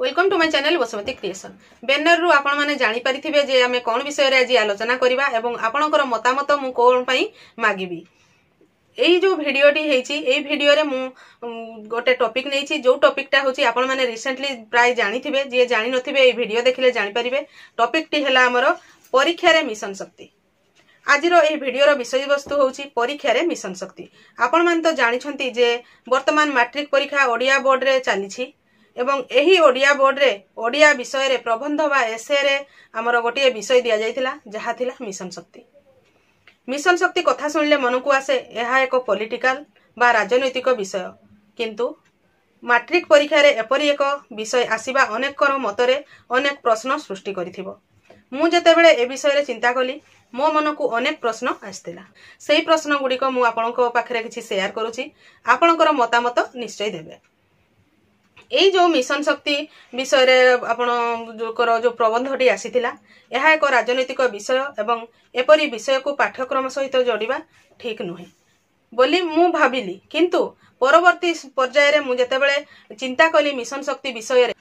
welcome to my channel Basumati creation ବେନରରୁ ଆପଣମାନେ ଜାଣିପାରିଥିବେ ଯେ ଆମେ କ'ଣ ବିଷୟରେ ଆଜି ଆଲୋଚନା କରିବା ଏବଂ ଆପଣଙ୍କର ମତାମତ ମୁଁ କ'ଣ ପାଇଁ ମାଗିବି ଏଇ ଯେଉଁ ଭିଡ଼ିଓଟି ହେଇଛି ଏଇ ଭିଡ଼ିଓରେ ମୁଁ ଗୋଟେ ଟପିକ୍ ନେଇଛି ଯେଉଁ ଟପିକ୍ଟା ହେଉଛି ଆପଣମାନେ ରିସେଣ୍ଟଲି ପ୍ରାୟ ଜାଣିଥିବେ ଯିଏ ଜାଣିନଥିବେ ଏଇ ଭିଡ଼ିଓ ଦେଖିଲେ ଜାଣିପାରିବେ ଟପିକ୍ଟି ହେଲା ଆମର ପରୀକ୍ଷାରେ ମିଶନ ଶକ୍ତି ଆଜିର ଏହି ଭିଡ଼ିଓର ବିଷୟବସ୍ତୁ ହେଉଛି ପରୀକ୍ଷାରେ ମିଶନ ଶକ୍ତି ଆପଣମାନେ ତ ଜାଣିଛନ୍ତି ଯେ ବର୍ତ୍ତମାନ ମାଟ୍ରିକ ପରୀକ୍ଷା ଓଡ଼ିଆ ବୋର୍ଡ଼ରେ ଚାଲିଛି ଏବଂ ଏହି ଓଡ଼ିଆ ବୋର୍ଡରେ ଓଡ଼ିଆ ବିଷୟରେ ପ୍ରବନ୍ଧ ବା ଏସେରେ ଆମର ଗୋଟିଏ ବିଷୟ ଦିଆଯାଇଥିଲା ଯାହା ଥିଲା ମିଶନ ଶକ୍ତି ମିଶନ ଶକ୍ତି କଥା ଶୁଣିଲେ ମନକୁ ଆସେ ଏହା ଏକ ପଲିଟିକାଲ ବା ରାଜନୈତିକ ବିଷୟ କିନ୍ତୁ ମାଟ୍ରିକ ପରୀକ୍ଷାରେ ଏପରି ଏକ ବିଷୟ ଆସିବା ଅନେକଙ୍କର ମତରେ ଅନେକ ପ୍ରଶ୍ନ ସୃଷ୍ଟି କରିଥିବ ମୁଁ ଯେତେବେଳେ ଏ ବିଷୟରେ ଚିନ୍ତା କଲି ମୋ ମନକୁ ଅନେକ ପ୍ରଶ୍ନ ଆସିଥିଲା ସେହି ପ୍ରଶ୍ନଗୁଡ଼ିକ ମୁଁ ଆପଣଙ୍କ ପାଖରେ କିଛି ସେୟାର କରୁଛି ଆପଣଙ୍କର ମତାମତ ନିଶ୍ଚୟ ଦେବେ ଏଇ ଯେଉଁ ମିଶନ ଶକ୍ତି ବିଷୟରେ ଆପଣଙ୍କର ଯେଉଁ ପ୍ରବନ୍ଧଟି ଆସିଥିଲା ଏହା ଏକ ରାଜନୈତିକ ବିଷୟ ଏବଂ ଏପରି ବିଷୟକୁ ପାଠ୍ୟକ୍ରମ ସହିତ ଯୋଡ଼ିବା ଠିକ୍ ନୁହେଁ ବୋଲି ମୁଁ ଭାବିଲି କିନ୍ତୁ ପରବର୍ତ୍ତୀ ପର୍ଯ୍ୟାୟରେ ମୁଁ ଯେତେବେଳେ ଚିନ୍ତା କଲି ମିଶନ ଶକ୍ତି ବିଷୟରେ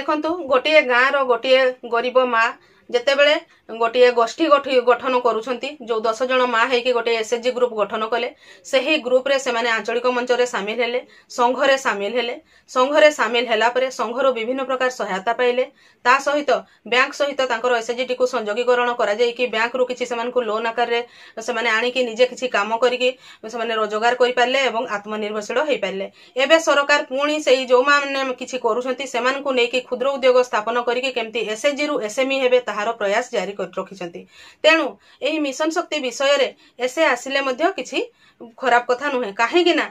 ଦେଖନ୍ତୁ ଗୋଟିଏ ଗାଁର ଗୋଟିଏ ଗରିବ ମା' ଯେତେବେଳେ ଗୋଟିଏ ଗୋଷ୍ଠୀ ଗଠନ କରୁଛନ୍ତି ଯେଉଁ ଦଶ ଜଣ ମା ହେଇକି ଗୋଟିଏ ଏସ୍ଏଚ୍ଜି ଗ୍ରୁପ୍ ଗଠନ କଲେ ସେହି ଗ୍ରୁପ୍ରେ ସେମାନେ ଆଞ୍ଚଳିକ ମଞ୍ଚରେ ସାମିଲ ହେଲେ ସଂଘରେ ସାମିଲ ହେଲେ ସଂଘରେ ସାମିଲ ହେଲା ପରେ ସଂଘରୁ ବିଭିନ୍ନ ପ୍ରକାର ସହାୟତା ପାଇଲେ ତା ସହିତ ବ୍ୟାଙ୍କ ସହିତ ତାଙ୍କର ଏସ୍ଏଚ୍ଜିଟିକୁ ସଂଯୋଗୀକରଣ କରାଯାଇକି ବ୍ୟାଙ୍କରୁ କିଛି ସେମାନଙ୍କୁ ଲୋନ୍ ଆକାରରେ ସେମାନେ ଆଣିକି ନିଜେ କିଛି କାମ କରିକି ସେମାନେ ରୋଜଗାର କରିପାରିଲେ ଏବଂ ଆତ୍ମନିର୍ଭରଶୀଳ ହେଇପାରିଲେ ଏବେ ସରକାର ପୁଣି ସେଇ ଯେଉଁମାନେ କିଛି କରୁଛନ୍ତି ସେମାନଙ୍କୁ ନେଇକି କ୍ଷୁଦ୍ର ଉଦ୍ୟୋଗ ସ୍ଥାପନ କରିକି କେମିତି ଏସ୍ଏଚ୍ଜିରୁ ଏସ୍ଏମ୍ଇ ହେବେ ତାହା ତାହାର ପ୍ରୟାସ ଜାରି କରି ରଖିଛନ୍ତି ତେଣୁ ଏହି ମିଶନ ଶକ୍ତି ବିଷୟରେ ଏସେ ଆସିଲେ ମଧ୍ୟ କିଛି ଖରାପ କଥା ନୁହେଁ କାହିଁକିନା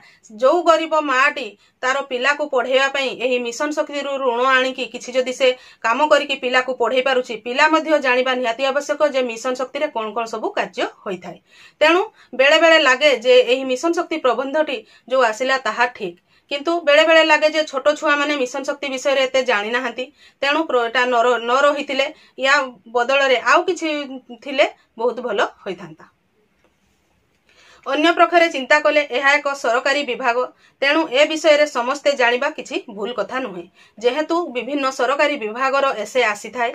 ଯେଉଁ ଗରିବ ମାଆଟି ତାର ପିଲାକୁ ପଢ଼େଇବା ପାଇଁ ଏହି ମିଶନ ଶକ୍ତିରୁ ଋଣ ଆଣିକି କିଛି ଯଦି ସେ କାମ କରିକି ପିଲାକୁ ପଢ଼େଇ ପାରୁଛି ପିଲା ମଧ୍ୟ ଜାଣିବା ନିହାତି ଆବଶ୍ୟକ ଯେ ମିଶନ ଶକ୍ତିରେ କ'ଣ କ'ଣ ସବୁ କାର୍ଯ୍ୟ ହୋଇଥାଏ ତେଣୁ ବେଳେବେଳେ ଲାଗେ ଯେ ଏହି ମିଶନ ଶକ୍ତି ପ୍ରବନ୍ଧଟି ଯେଉଁ ଆସିଲା ତାହା ଠିକ୍ କିନ୍ତୁ ବେଳେବେଳେ ଲାଗେ ଯେ ଛୋଟ ଛୁଆମାନେ ମିଶନ ଶକ୍ତି ବିଷୟରେ ଏତେ ଜାଣିନାହାନ୍ତି ତେଣୁ ଏଟା ନ ରହିଥିଲେ ୟା ବଦଳରେ ଆଉ କିଛି ଥିଲେ ବହୁତ ଭଲ ହୋଇଥାନ୍ତା ଅନ୍ୟ ପ୍ରକାରେ ଚିନ୍ତା କଲେ ଏହା ଏକ ସରକାରୀ ବିଭାଗ ତେଣୁ ଏ ବିଷୟରେ ସମସ୍ତେ ଜାଣିବା କିଛି ଭୁଲ କଥା ନୁହେଁ ଯେହେତୁ ବିଭିନ୍ନ ସରକାରୀ ବିଭାଗର ଏସେ ଆସିଥାଏ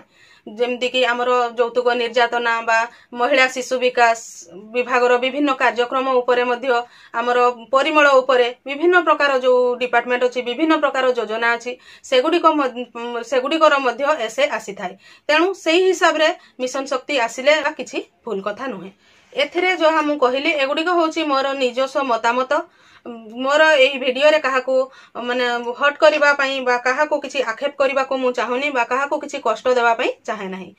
ଯେମିତିକି ଆମର ଯୌତୁକ ନିର୍ଯାତନା ବା ମହିଳା ଶିଶୁ ବିକାଶ ବିଭାଗର ବିଭିନ୍ନ କାର୍ଯ୍ୟକ୍ରମ ଉପରେ ମଧ୍ୟ ଆମର ପରିମଳ ଉପରେ ବିଭିନ୍ନ ପ୍ରକାର ଯେଉଁ ଡିପାର୍ଟମେଣ୍ଟ ଅଛି ବିଭିନ୍ନ ପ୍ରକାର ଯୋଜନା ଅଛି ସେଗୁଡ଼ିକ ସେଗୁଡ଼ିକର ମଧ୍ୟ ଏସେ ଆସିଥାଏ ତେଣୁ ସେହି ହିସାବରେ ମିଶନ ଶକ୍ତି ଆସିଲେ କିଛି ଭୁଲ କଥା ନୁହେଁ ଏଥିରେ ଯାହା ମୁଁ କହିଲି ଏଗୁଡ଼ିକ ହେଉଛି ମୋର ନିଜସ୍ୱ ମତାମତ ମୋର ଏହି ଭିଡ଼ିଓରେ କାହାକୁ ମାନେ ହଟ୍ କରିବା ପାଇଁ ବା କାହାକୁ କିଛି ଆକ୍ଷେପ କରିବାକୁ ମୁଁ ଚାହୁଁନି ବା କାହାକୁ କିଛି କଷ୍ଟ ଦେବା ପାଇଁ ଚାହେଁ ନାହିଁ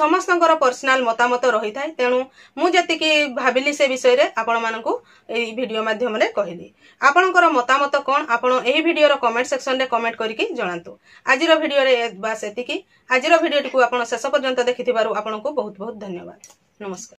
ସମସ୍ତଙ୍କର ପର୍ସନାଲ ମତାମତ ରହିଥାଏ ତେଣୁ ମୁଁ ଯେତିକି ଭାବିଲି ସେ ବିଷୟରେ ଆପଣମାନଙ୍କୁ ଏହି ଭିଡ଼ିଓ ମାଧ୍ୟମରେ କହିଲି ଆପଣଙ୍କର ମତାମତ କ'ଣ ଆପଣ ଏହି ଭିଡ଼ିଓର କମେଣ୍ଟ ସେକ୍ସନରେ କମେଣ୍ଟ କରିକି ଜଣାନ୍ତୁ ଆଜିର ଭିଡ଼ିଓରେ ବାସ୍ ଏତିକି ଆଜିର ଭିଡ଼ିଓଟିକୁ ଆପଣ ଶେଷ ପର୍ଯ୍ୟନ୍ତ ଦେଖିଥିବାରୁ ଆପଣଙ୍କୁ ବହୁତ ବହୁତ ଧନ୍ୟବାଦ ନମସ୍କାର